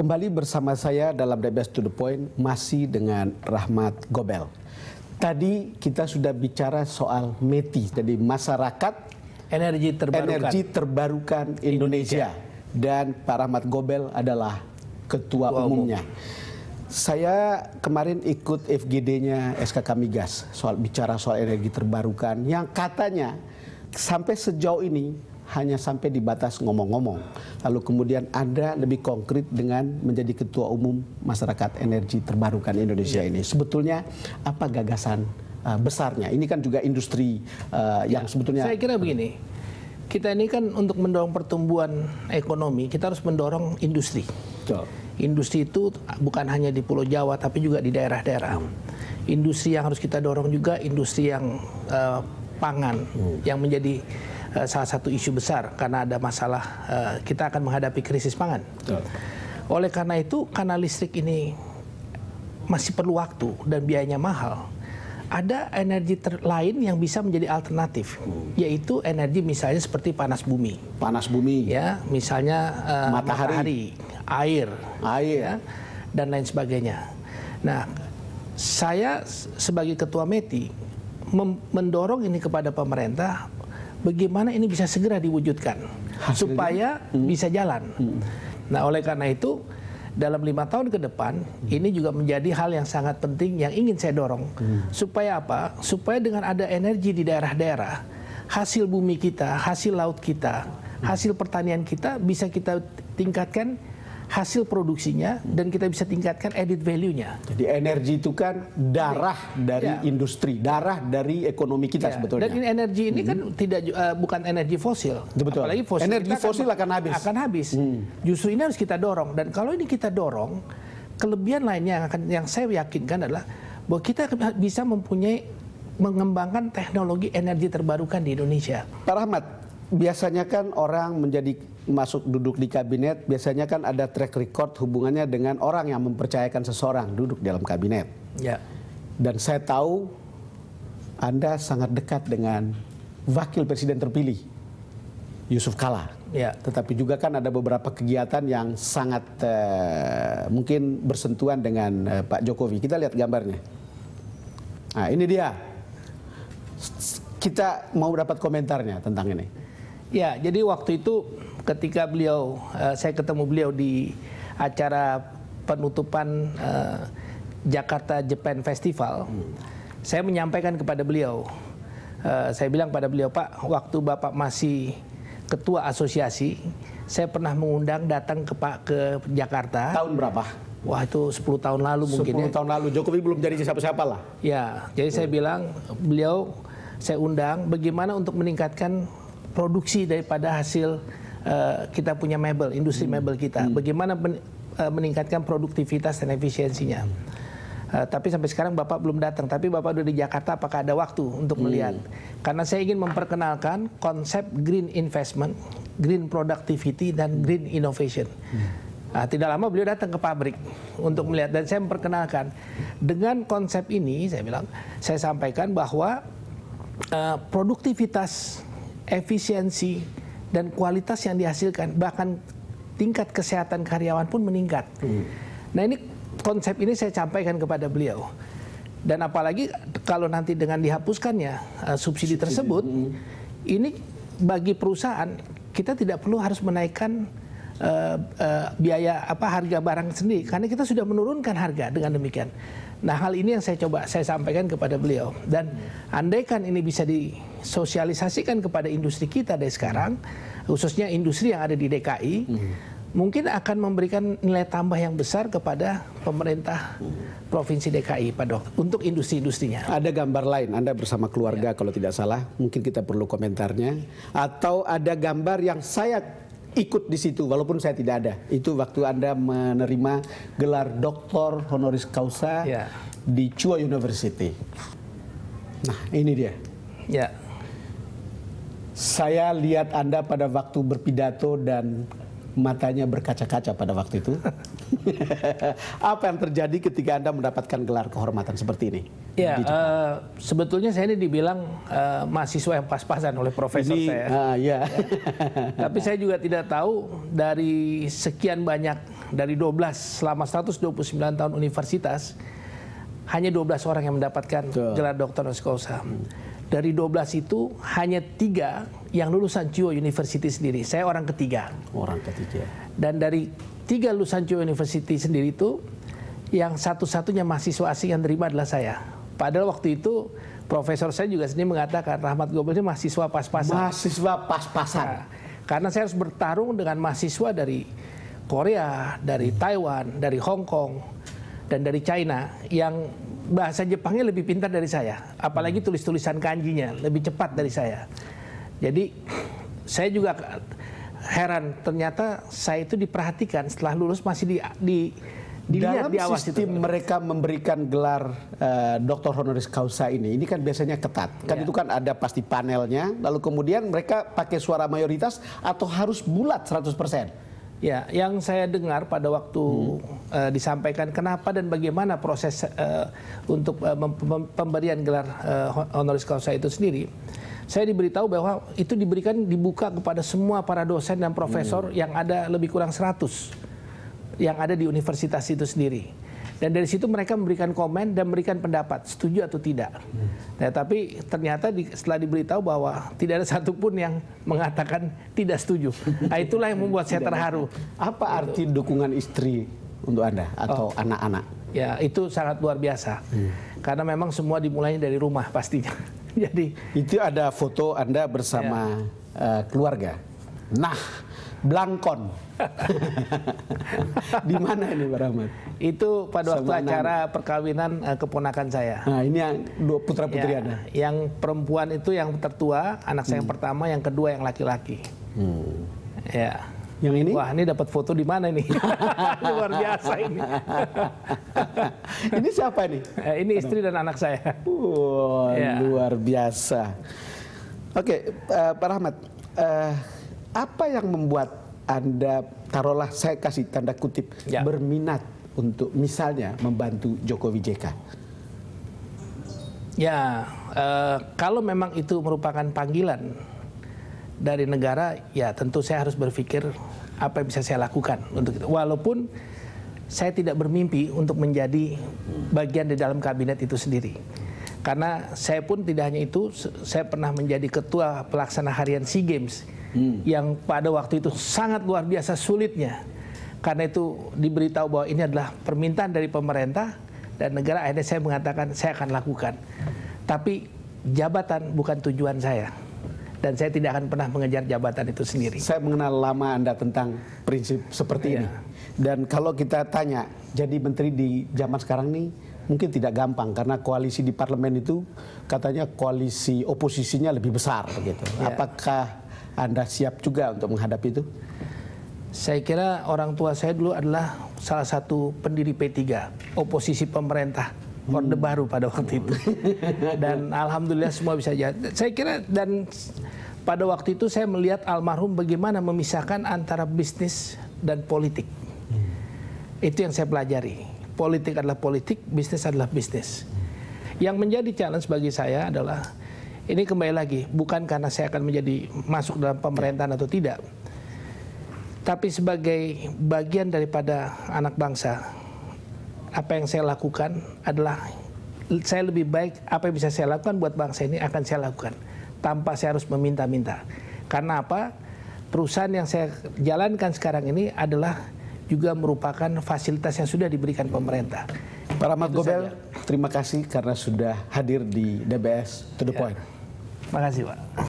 Kembali bersama saya dalam The Best to the Point masih dengan Rahmat Gobel. Tadi kita sudah bicara soal METI, jadi masyarakat energi terbarukan, energi terbarukan Indonesia. Indonesia dan Pak Rahmat Gobel adalah ketua ketua umumnya. Umum. Saya kemarin ikut FGD-nya SKK Migas soal bicara soal energi terbarukan yang katanya sampai sejauh ini hanya sampai di batas ngomong-ngomong. Lalu kemudian ada lebih konkret dengan menjadi ketua umum masyarakat energi terbarukan Indonesia ini. Sebetulnya apa gagasan uh, besarnya? Ini kan juga industri uh, yang ya. sebetulnya Saya kira begini. Kita ini kan untuk mendorong pertumbuhan ekonomi, kita harus mendorong industri. So. Industri itu bukan hanya di Pulau Jawa tapi juga di daerah-daerah. Hmm. Industri yang harus kita dorong juga industri yang uh, pangan hmm. yang menjadi Eh, salah satu isu besar karena ada masalah uh, kita akan menghadapi krisis pangan. Betul. Oleh karena itu karena listrik ini masih perlu waktu dan biayanya mahal. Ada energi lain yang bisa menjadi alternatif, hmm. yaitu energi misalnya seperti panas bumi. Panas bumi. Ya, misalnya uh, matahari. matahari, air, air, ya, dan lain sebagainya. Nah, saya sebagai ketua METI mendorong ini kepada pemerintah bagaimana ini bisa segera diwujudkan Hasilnya? supaya hmm. bisa jalan. Hmm. Nah, oleh karena itu dalam lima tahun ke depan hmm. ini juga menjadi hal yang sangat penting yang ingin saya dorong hmm. supaya apa? Supaya dengan ada energi di daerah-daerah hasil bumi kita, hasil laut kita, hmm. hasil pertanian kita bisa kita tingkatkan hasil produksinya dan kita bisa tingkatkan added value-nya. Jadi energi itu kan darah iya. dari ya. industri, darah dari ekonomi kita ya. sebetulnya. Dan energi ini hmm. kan mhm. tidak uh, bukan energi fosil. Betul. Apalagi fosil energi fosil akan, akan habis. Akan habis. Hmm. Justru ini harus kita dorong dan kalau ini kita dorong, kelebihan lainnya yang akan yang saya yakinkan adalah bahwa kita bisa mempunyai mengembangkan teknologi energi terbarukan di Indonesia. Pak Rahmat, biasanya kan orang menjadi masuk duduk di kabinet biasanya kan ada track record hubungannya dengan orang yang mempercayakan seseorang duduk dalam kabinet. Ya. Dan saya tahu Anda sangat dekat dengan wakil presiden terpilih Yusuf Kala. Ya. Tetapi juga kan ada beberapa kegiatan yang sangat uh, mungkin bersentuhan dengan uh, Pak Jokowi. Kita lihat gambarnya. Nah, ini dia. Kita mau dapat komentarnya tentang ini. Ya, jadi waktu itu ketika beliau, uh, saya ketemu beliau di acara penutupan uh, Jakarta Japan Festival, hmm. saya menyampaikan kepada beliau, uh, saya bilang pada beliau, Pak, waktu Bapak masih ketua asosiasi, saya pernah mengundang datang ke Pak ke Jakarta. Tahun berapa? Wah itu 10 tahun lalu mungkin 10 ya. tahun lalu Jokowi belum jadi siapa-siapa lah. Ya, jadi hmm. saya bilang beliau saya undang bagaimana untuk meningkatkan produksi daripada hasil uh, kita punya mebel, industri hmm. mebel kita. Hmm. Bagaimana men, uh, meningkatkan produktivitas dan efisiensinya. Uh, tapi sampai sekarang Bapak belum datang. Tapi Bapak udah di Jakarta, apakah ada waktu untuk hmm. melihat? Karena saya ingin memperkenalkan konsep green investment, green productivity, dan hmm. green innovation. Hmm. Nah, tidak lama beliau datang ke pabrik untuk melihat dan saya memperkenalkan dengan konsep ini saya bilang saya sampaikan bahwa uh, produktivitas efisiensi dan kualitas yang dihasilkan bahkan tingkat kesehatan karyawan pun meningkat. Hmm. Nah ini konsep ini saya sampaikan kepada beliau. Dan apalagi kalau nanti dengan dihapuskannya uh, subsidi, subsidi tersebut, hmm. ini bagi perusahaan kita tidak perlu harus menaikkan uh, uh, biaya apa harga barang sendiri karena kita sudah menurunkan harga dengan demikian. Nah, hal ini yang saya coba saya sampaikan kepada beliau dan andaikan ini bisa disosialisasikan kepada industri kita dari sekarang, khususnya industri yang ada di DKI, hmm. mungkin akan memberikan nilai tambah yang besar kepada pemerintah provinsi DKI pak dok untuk industri-industrinya. Ada gambar lain Anda bersama keluarga ya. kalau tidak salah, mungkin kita perlu komentarnya atau ada gambar yang saya ikut di situ walaupun saya tidak ada. Itu waktu Anda menerima gelar doktor honoris causa ya. di Chua University. Nah, ini dia. Ya. Saya lihat Anda pada waktu berpidato dan matanya berkaca-kaca pada waktu itu. Apa yang terjadi ketika Anda mendapatkan gelar kehormatan seperti ini? Ya, uh, sebetulnya saya ini dibilang uh, mahasiswa yang pas-pasan oleh profesor ini, saya. Uh, ya. Tapi saya juga tidak tahu dari sekian banyak dari 12 selama 129 tahun universitas hanya 12 orang yang mendapatkan Tuh. gelar doktor dan causa. Hmm dari 12 itu hanya tiga yang lulusan Chuo University sendiri. Saya orang ketiga. Orang ketiga. Dan dari tiga lulusan Chuo University sendiri itu yang satu-satunya mahasiswa asing yang terima adalah saya. Padahal waktu itu profesor saya juga sendiri mengatakan Rahmat Gobel ini mahasiswa pas-pasan. Mahasiswa pas-pasan. Nah, karena saya harus bertarung dengan mahasiswa dari Korea, dari Taiwan, dari Hong Kong, dan dari China yang bahasa Jepangnya lebih pintar dari saya, apalagi hmm. tulis-tulisan kanjinya lebih cepat dari saya. Jadi saya juga heran ternyata saya itu diperhatikan setelah lulus masih di, di dilihat dalam diawasi sistem itu. mereka memberikan gelar uh, doktor honoris causa ini ini kan biasanya ketat kan yeah. itu kan ada pasti panelnya lalu kemudian mereka pakai suara mayoritas atau harus bulat 100% ya yang saya dengar pada waktu hmm uh, disampaikan kenapa dan bagaimana proses uh, untuk uh, pemberian gelar uh, honoris causa itu sendiri. Saya diberitahu bahwa itu diberikan dibuka kepada semua para dosen dan profesor hmm. yang ada lebih kurang 100 yang ada di universitas itu sendiri. Dan dari situ mereka memberikan komen dan memberikan pendapat, setuju atau tidak. Hmm. Nah, tapi ternyata di, setelah diberitahu bahwa tidak ada satupun yang mengatakan tidak setuju. Nah, itulah yang membuat saya terharu. Apa arti dukungan istri untuk Anda atau oh. anak-anak? Oh. Ya, itu sangat luar biasa. Hmm. Karena memang semua dimulainya dari rumah pastinya. Jadi itu ada foto Anda bersama ya. uh, keluarga. Nah, Blangkon. di mana ini Pak Rahmat? Itu pada waktu acara perkawinan uh, keponakan saya. Nah, ini yang dua putra putri ya, Anda. Yang perempuan itu yang tertua, anak saya hmm. yang pertama, yang kedua yang laki-laki. Hmm. Ya. Yang ini? Wah, ini dapat foto di mana ini? Luar biasa ini. ini siapa nih? Eh, ini istri dan anak saya. Wow, ya. luar biasa. Oke, okay, uh, eh, Pak Rahmat, uh, apa yang membuat Anda taruhlah saya kasih tanda kutip ya. berminat untuk misalnya membantu Jokowi JK? Ya, uh, kalau memang itu merupakan panggilan dari negara ya tentu saya harus berpikir apa yang bisa saya lakukan untuk itu. Walaupun saya tidak bermimpi untuk menjadi bagian di dalam kabinet itu sendiri. Karena saya pun tidak hanya itu, saya pernah menjadi ketua pelaksana harian SEA Games hmm. yang pada waktu itu sangat luar biasa sulitnya. Karena itu diberitahu bahwa ini adalah permintaan dari pemerintah dan negara akhirnya saya mengatakan saya akan lakukan. Tapi jabatan bukan tujuan saya dan saya tidak akan pernah mengejar jabatan itu sendiri. Saya mengenal lama Anda tentang prinsip seperti ya. ini. Dan kalau kita tanya, jadi menteri di zaman sekarang nih mungkin tidak gampang karena koalisi di parlemen itu katanya koalisi oposisinya lebih besar gitu. Ya. Apakah Anda siap juga untuk menghadapi itu? Saya kira orang tua saya dulu adalah salah satu pendiri P3, oposisi pemerintah Orde hmm. Baru pada waktu itu. Dan alhamdulillah semua bisa jalan. Saya kira dan pada waktu itu saya melihat almarhum bagaimana memisahkan antara bisnis dan politik. Hmm. Itu yang saya pelajari. Politik adalah politik, bisnis adalah bisnis. Hmm. Yang menjadi challenge bagi saya adalah ini kembali lagi bukan karena saya akan menjadi masuk dalam pemerintahan atau tidak, tapi sebagai bagian daripada anak bangsa apa yang saya lakukan adalah saya lebih baik apa yang bisa saya lakukan buat bangsa ini akan saya lakukan tanpa saya harus meminta-minta. Karena apa? Perusahaan yang saya jalankan sekarang ini adalah juga merupakan fasilitas yang sudah diberikan pemerintah. Pak Rahmat Gobel, terima kasih karena sudah hadir di DBS To The ya. Point. Terima kasih Pak.